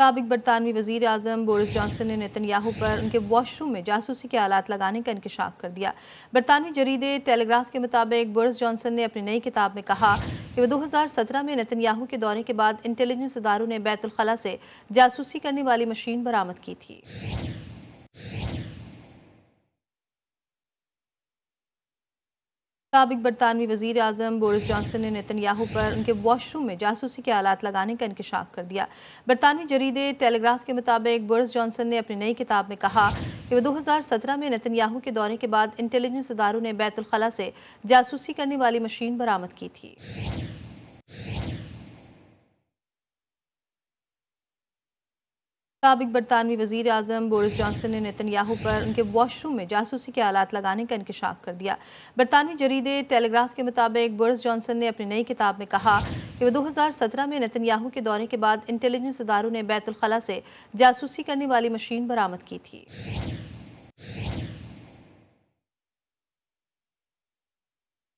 सबक बरतानवी वजीर अजम बोरिस जॉनसन ने नितिन याहू पर उनके वॉशरूम में जासूसी के आलात लगाने का इंकशाफ कर दिया बरतानवी जरीदे टेलीग्राफ के मुताबिक बोरिस जॉनसन ने अपनी नई किताब में कहा कि वह दो हज़ार सत्रह में याहू के दौरे के बाद इंटेलिजेंस इदारों ने बैतुलखला से जासूसी करने वाली मशीन बरामद की थी सबक बरतानवी वजीर अजम बोरिस जॉनसन ने याहू पर उनके वॉशरूम में जासूसी के आलात लगाने का इंकशाफ कर दिया बरतानवी जरीदे टेलीग्राफ के मुताबिक बोरिस जॉनसन ने अपनी नई किताब में कहा कि वह दो हज़ार सत्रह में याहू के दौरे के बाद इंटेलिजेंस इदारों ने बैतुलखला से जासूसी करने वाली मशीन बरामद की थी मुताबिक बरतानवी वजीर अजम बोरिस जॉनसन ने नतनयाहू पर उनके वॉशरूम में जासूसी के आलात लगाने का इंकशाफ कर दिया बरतानवी जरीदे टेलीग्राफ के मुताबिक बोरिस जॉनसन ने अपनी नई किताब में कहा कि वह 2017 में नतनयाहू के दौरे के बाद इंटेलिजेंस इदारों ने बैतुलखला से जासूसी करने वाली मशीन बरामद की थी